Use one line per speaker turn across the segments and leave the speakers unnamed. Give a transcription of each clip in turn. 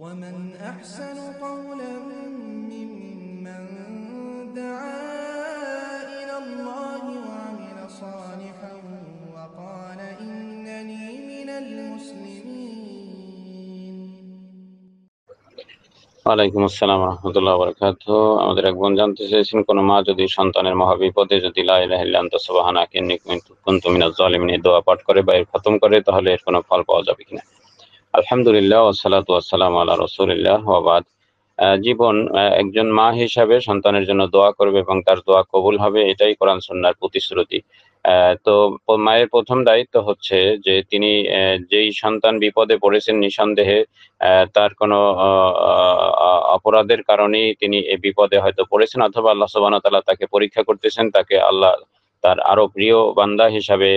ومن أحسن قولا ممن دعا إلى الله وعمل صالحا وقال إنني من المسلمين ওয়ালাইকুম আসসালাম রহমতুল্লাহ বরকাত আমাদের এক বোন জানতে চেয়েছেন কোনো মা যদি সন্তানের মহাবিপদে যদি লাহান্তাসবাহানা কেন্দ্রিক দোয়া পাঠ করে বা এর খতম করে তাহলে এর কোনো ফল পাওয়া যাবে কিনা আলহামদুলিল্লাহ ওসালাত ওয়াসালাম আল্লাহ রসুলিল্লাহ আবাদ জীবন একজন মা হিসাবে সন্তানের জন্য দোয়া করবে এবং তার দোয়া কবুল হবে এটাই কোরআন সন্ন্যার প্রতিশ্রুতি তো মায়ের প্রথম দায়িত্ব হচ্ছে যে তিনি যেই সন্তান বিপদে পড়েছেন নিঃসন্দেহে তার কোনো অপরাধের কারণেই তিনি এই বিপদে হয়তো পড়েছেন অথবা আল্লাহ সোবান তাকে পরীক্ষা করতেছেন তাকে আল্লাহ তার আরো প্রিয় বান্দা হিসাবে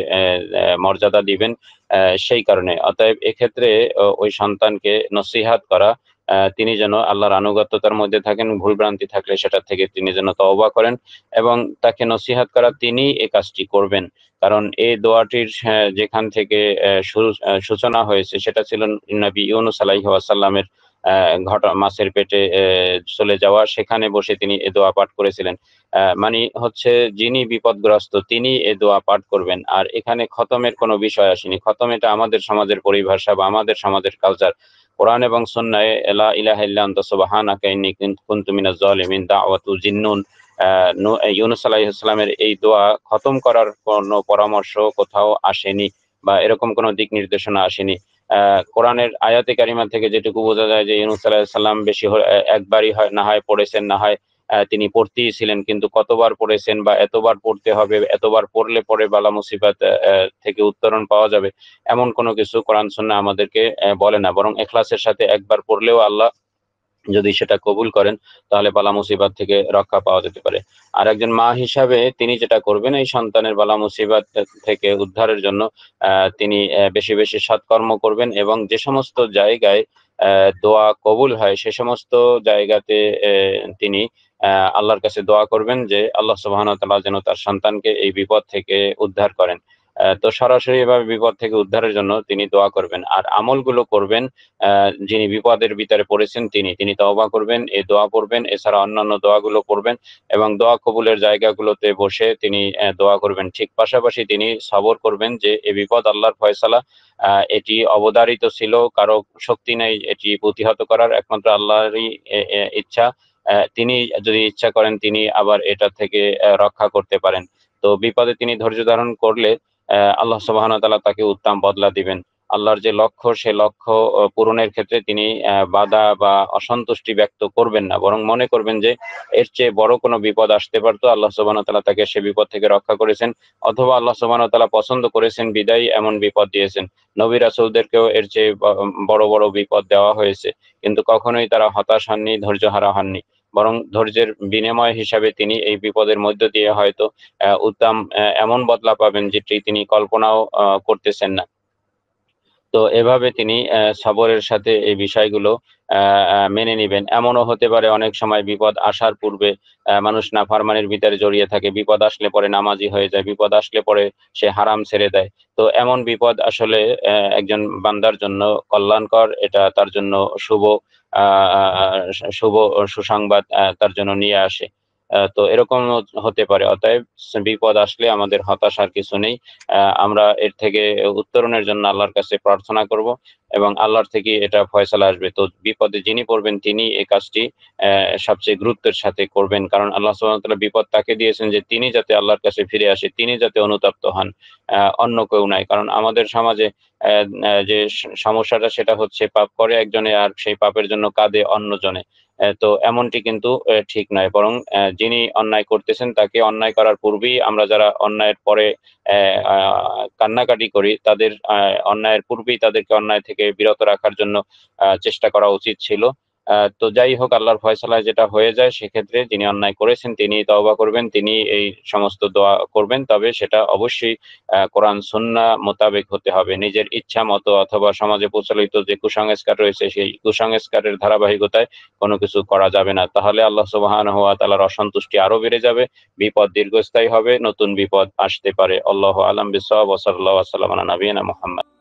মর্যাদা দিবেন সেই কারণে অতএব এক্ষেত্রে ওই সন্তানকে নসিহাত করা তিনি যেন আল্লাহর আনুগত্যতার মধ্যে থাকেন ভুল ভ্রান্তি থাকলে সেটা থেকে তিনি যেন তওবা করেন এবং তাকে নসিহাত করা তিনি এই কাজটি করবেন কারণ এই দোয়াটির যেখান থেকে সূচনা হয়েছে সেটা ছিল নবী ইউনুস আলাইহি ওয়াসাল্লামের ঘটা মাছের পেটে চলে যাওয়া সেখানে বসে তিনি এ দোয়া পাঠ করেছিলেন মানে হচ্ছে যিনি বিপদগ্রস্ত তিনি এ দোয়া পাঠ করবেন আর এখানে খতমের কোনো বিষয় আসেনি খতম এটা আমাদের সমাজের পরিভাষা বা আমাদের সমাজের কালচার কোরআন এবং সন্ন্যায় এলা ইলাহিল্লা তসবাহানাকে কুন্তুমিনা জলিমিন দাওয়াতু জিন্নুন ইউনুস এই দোয়া খতম করার কোনো পরামর্শ কোথাও আসেনি বা এরকম কোনো দিক নির্দেশনা আসেনি কোরআনের আয়াতে কারিমা থেকে যেটুকু বোঝা যায় যে ইউনুস সাল্লাম বেশি একবারই হয় না হয় পড়েছেন না হয় তিনি পড়তেই ছিলেন কিন্তু কতবার পড়েছেন বা এতবার পড়তে হবে এতবার পড়লে পরে বালা মুসিবাত থেকে উত্তরণ পাওয়া যাবে এমন কোনো কিছু কোরআন সন্না আমাদেরকে বলে না বরং এখলাসের সাথে একবার পড়লেও আল্লাহ যদি সেটা কবুল করেন তাহলে বালা মুসিবাদ থেকে রক্ষা পাওয়া যেতে পারে আর একজন মা হিসাবে তিনি যেটা করবেন এই সন্তানের বালা মুসিবাদ থেকে উদ্ধারের জন্য তিনি বেশি বেশি সৎকর্ম করবেন এবং যে সমস্ত জায়গায় দোয়া কবুল হয় সে সমস্ত জায়গাতে তিনি আল্লাহর কাছে দোয়া করবেন যে আল্লাহ সুবাহ তালা যেন তার সন্তানকে এই বিপদ থেকে উদ্ধার করেন তো সরাসরি এভাবে বিপদ থেকে উদ্ধারের জন্য তিনি দোয়া করবেন আর আমলগুলো করবেন যিনি বিপদের ভিতরে পড়েছেন তিনি তিনি তওবা করবেন এই দোয়া করবেন এছাড়া অন্যান্য দোয়াগুলো করবেন এবং দোয়া কবুলের জায়গাগুলোতে বসে তিনি দোয়া করবেন ঠিক পাশাপাশি তিনি সবর করবেন যে এ বিপদ আল্লাহর ফয়সালা এটি অবদারিত ছিল কারো শক্তি নেই এটি প্রতিহত করার একমাত্র আল্লাহরই ইচ্ছা তিনি যদি ইচ্ছা করেন তিনি আবার এটা থেকে রক্ষা করতে পারেন তো বিপদে তিনি ধৈর্য ধারণ করলে আল্লাহ সুবাহন তালা তাকে উত্তম বদলা দিবেন আল্লাহর যে লক্ষ্য সে লক্ষ্য পূরণের ক্ষেত্রে তিনি বাধা বা অসন্তুষ্টি ব্যক্ত করবেন না বরং মনে করবেন যে এর চেয়ে বড় কোনো বিপদ আসতে পারতো আল্লাহ সোবান তালা তাকে সে বিপদ থেকে রক্ষা করেছেন অথবা আল্লাহ সোবান তালা পছন্দ করেছেন বিদায় এমন বিপদ দিয়েছেন নবীরা রাসৌলদেরকেও এর চেয়ে বড় বড় বিপদ দেওয়া হয়েছে কিন্তু কখনোই তারা হতাশ হননি ধৈর্য হারা হননি বরং ধৈর্যের বিনিময় হিসাবে তিনি এই বিপদের মধ্য দিয়ে হয়তো উত্তম এমন বদলা পাবেন যেটি তিনি কল্পনাও করতেছেন না তো এভাবে তিনি সবরের সাথে এই বিষয়গুলো মেনে নিবেন এমনও হতে পারে অনেক সময় বিপদ আসার পূর্বে মানুষ না নাফারমানির ভিতরে জড়িয়ে থাকে বিপদ আসলে পরে নামাজি হয়ে যায় বিপদ আসলে পরে সে হারাম ছেড়ে দেয় তো এমন বিপদ আসলে একজন বান্দার জন্য কল্যাণকর এটা তার জন্য শুভ শুভ সুসংবাদ তার জন্য নিয়ে আসে তো এরকম হতে পারে অতএব বিপদ আসলে আমাদের হতাশার কিছু নেই আমরা এর থেকে উত্তরণের জন্য আল্লাহর কাছে প্রার্থনা করব এবং আল্লাহর থেকে এটা ফয়সালা আসবে তো বিপদে যিনি পড়বেন তিনি এই কাজটি সবচেয়ে গুরুত্বের সাথে করবেন কারণ আল্লাহ সুবাহতাল্লাহ বিপদ তাকে দিয়েছেন যে তিনি যাতে আল্লাহর কাছে ফিরে আসে তিনি যাতে অনুতপ্ত হন অন্য কেউ নাই কারণ আমাদের সমাজে যে সমস্যাটা সেটা হচ্ছে পাপ করে একজনে আর সেই পাপের জন্য কাঁদে অন্যজনে তো এমনটি কিন্তু ঠিক নয় বরং যিনি অন্যায় করতেছেন তাকে অন্যায় করার পূর্বেই আমরা যারা অন্যায়ের পরে কান্নাকাটি করি তাদের অন্যায়ের পূর্বেই তাদেরকে অন্যায় থেকে বিরত রাখার জন্য চেষ্টা করা উচিত ছিল তো যাই হোক আল্লাহর ফয়সালায় যেটা হয়ে যায় সেক্ষেত্রে যিনি অন্যায় করেছেন তিনি তওবা করবেন তিনি এই সমস্ত দোয়া করবেন তবে সেটা অবশ্যই কোরআন সুন্না মোতাবেক হতে হবে নিজের ইচ্ছা মতো অথবা সমাজে প্রচলিত যে কুসংস্কার রয়েছে সেই কুসংস্কারের ধারাবাহিকতায় কোনো কিছু করা যাবে না তাহলে আল্লাহ সুবাহান হওয়া তালার অসন্তুষ্টি আরো বেড়ে যাবে বিপদ দীর্ঘস্থায়ী হবে নতুন বিপদ আসতে পারে আল্লাহ আলম বিসাল্লাহ সাল্লাম নবীনা মোহাম্মদ